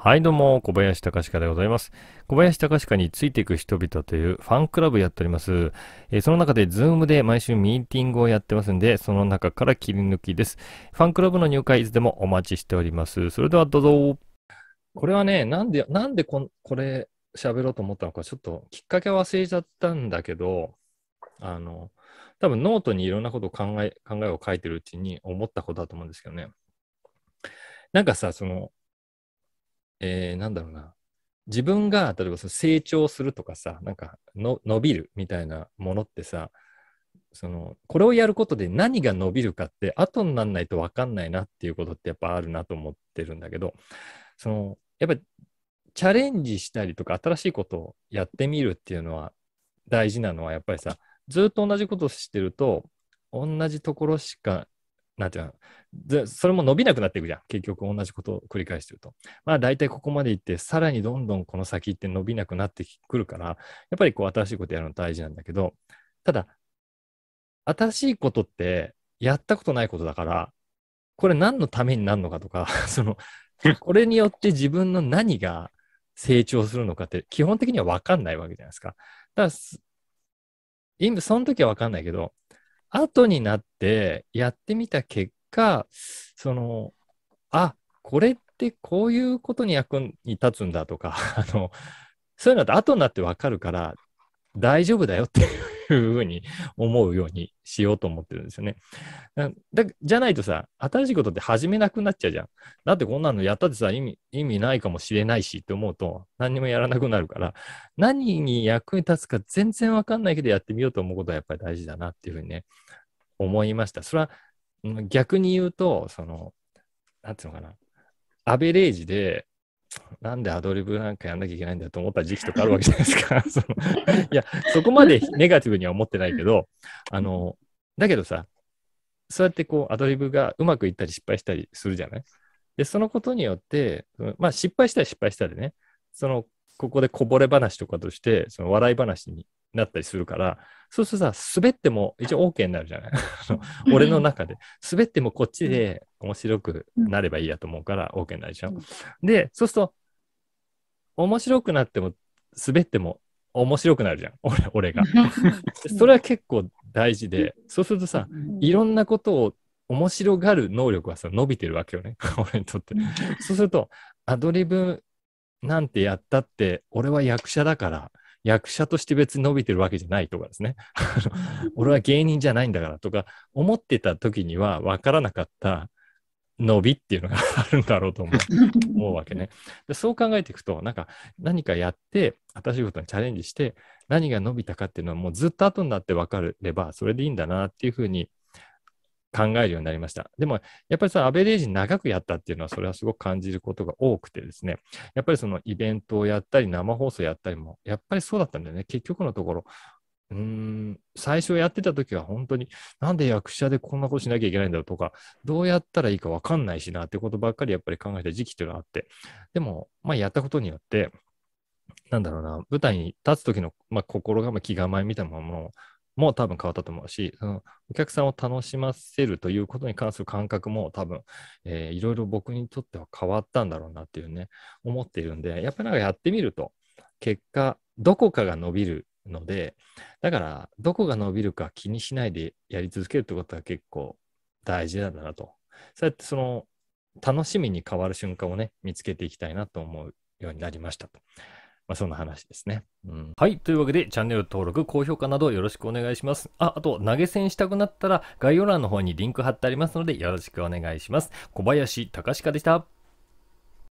はい、どうも、小林隆家でございます。小林隆家についていく人々というファンクラブやっております。えー、その中で、ズームで毎週ミーティングをやってますんで、その中から切り抜きです。ファンクラブの入会、いつでもお待ちしております。それではどうぞ。これはね、なんで、なんでここれ喋ろうと思ったのか、ちょっときっかけ忘れちゃったんだけど、あの、多分ノートにいろんなことを考え、考えを書いてるうちに思ったことだと思うんですけどね。なんかさ、その、えー、なんだろうな。自分が、例えばその成長するとかさ、なんかの伸びるみたいなものってさ、その、これをやることで何が伸びるかって後にならないと分かんないなっていうことってやっぱあるなと思ってるんだけど、その、やっぱりチャレンジしたりとか、新しいことをやってみるっていうのは大事なのは、やっぱりさ、ずっと同じことしてると、同じところしか、なんていうの、それも伸びなくなっていくじゃん。結局同じことを繰り返してると。まあ大体ここまで行って、さらにどんどんこの先行って伸びなくなってくるから、やっぱりこう新しいことやるの大事なんだけど、ただ、新しいことってやったことないことだから、これ何のためになるのかとか、その これによって自分の何が成長するのかって基本的には分かんないわけじゃないですか。だから今、その時は分かんないけど、後になってやってみた結果、その、あ、これってこういうことに役に立つんだとか、あの、そういうのって後になって分かるから、大丈夫だよっていうふうに思うようにしようと思ってるんですよね。だじゃないとさ、新しいことって始めなくなっちゃうじゃん。だってこんなのやったってさ、意味意味ないかもしれないしって思うと、何にもやらなくなるから、何に役に立つか全然わかんないけどやってみようと思うことはやっぱり大事だなっていうふうにね、思いました。それは逆に言うと、その、なんていうのかな、アベレージでなんでアドリブなんかやんなきゃいけないんだと思った時期とかあるわけじゃないですか。そのいや、そこまでネガティブには思ってないけど、あの、だけどさ、そうやってこうアドリブがうまくいったり失敗したりするじゃないで、そのことによって、まあ失敗したら失敗したでね、その、ここでこぼれ話とかとして、その笑い話になったりするから、そうするとさ、滑っても一応 OK になるじゃない 俺の中で。滑ってもこっちで面白くなればいいやと思うから OK になるでしょ。で、そうすると、面白くなっても、滑っても面白くなるじゃん。俺俺が。それは結構大事で、そうするとさ、いろんなことを面白がる能力はさ、伸びてるわけよね。俺にとって。そうすると、アドリブなんてやったって、俺は役者だから、役者として別に伸びてるわけじゃないとかですね。俺は芸人じゃないんだからとか思ってた時には分からなかった伸びっていうのがあるんだろうと思う 思うわけねで。そう考えていくと、なんか何かやって、新しいことにチャレンジして、何が伸びたかっていうのはもうずっと後になって分かれば、それでいいんだなっていうふうに考えるようになりました。でも、やっぱりそのアベレージ長くやったっていうのは、それはすごく感じることが多くてですね、やっぱりそのイベントをやったり、生放送やったりも、やっぱりそうだったんだよね。結局のところ、うーん最初やってた時は本当になんで役者でこんなことしなきゃいけないんだろうとかどうやったらいいか分かんないしなってことばっかりやっぱり考えた時期っていうのがあってでもまあやったことによってなんだろうな舞台に立つ時の、まあ、心構え気構えみたいなものをも多分変わったと思うし、そのお客さんを楽しませるということに関する感覚も多分、えー、いろいろ僕にとっては変わったんだろうなっていうね、思っているんで、やっぱりなんかやってみると、結果、どこかが伸びるので、だから、どこが伸びるか気にしないでやり続けるってことは結構大事なんだなと。そうやってその、楽しみに変わる瞬間をね、見つけていきたいなと思うようになりましたと。まあ、そんな話ですね。うん、はい。というわけで、チャンネル登録、高評価などよろしくお願いします。あ、あと、投げ銭したくなったら、概要欄の方にリンク貼ってありますので、よろしくお願いします。小林隆史でした。